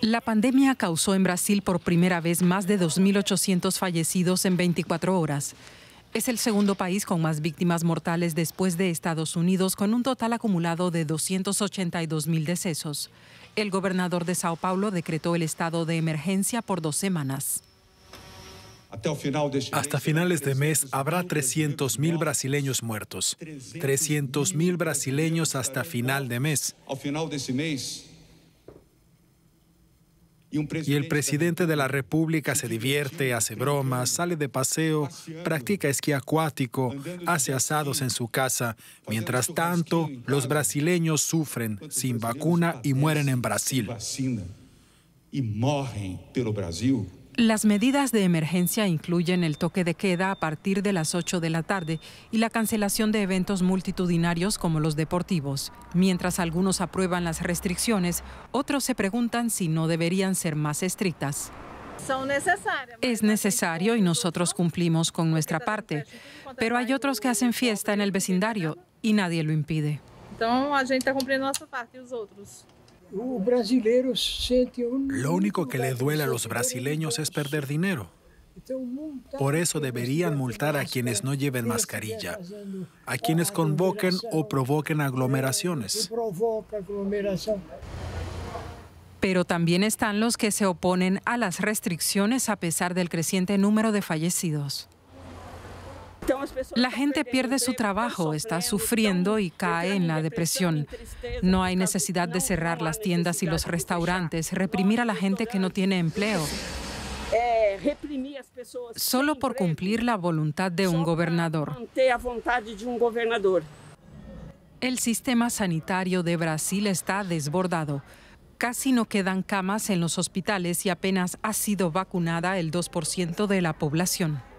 La pandemia causó en Brasil por primera vez más de 2.800 fallecidos en 24 horas. Es el segundo país con más víctimas mortales después de Estados Unidos, con un total acumulado de 282.000 decesos. El gobernador de Sao Paulo decretó el estado de emergencia por dos semanas. Hasta finales de mes habrá 300.000 brasileños muertos. 300.000 brasileños hasta final de mes. final de mes y el presidente de la República se divierte, hace bromas, sale de paseo, practica esquí acuático, hace asados en su casa. Mientras tanto, los brasileños sufren sin vacuna y mueren en Brasil. Las medidas de emergencia incluyen el toque de queda a partir de las 8 de la tarde y la cancelación de eventos multitudinarios como los deportivos. Mientras algunos aprueban las restricciones, otros se preguntan si no deberían ser más estrictas. es necesario y nosotros cumplimos con nuestra parte, pero hay otros que hacen fiesta en el vecindario y nadie lo impide. gente está cumpliendo Uh, Lo único que le duele a los brasileños es perder dinero. Por eso deberían multar a quienes no lleven mascarilla, a quienes convoquen o provoquen aglomeraciones. Pero también están los que se oponen a las restricciones a pesar del creciente número de fallecidos. La gente pierde su trabajo, está sufriendo y cae en la depresión. No hay necesidad de cerrar las tiendas y los restaurantes, reprimir a la gente que no tiene empleo. Solo por cumplir la voluntad de un gobernador. El sistema sanitario de Brasil está desbordado. Casi no quedan camas en los hospitales y apenas ha sido vacunada el 2% de la población.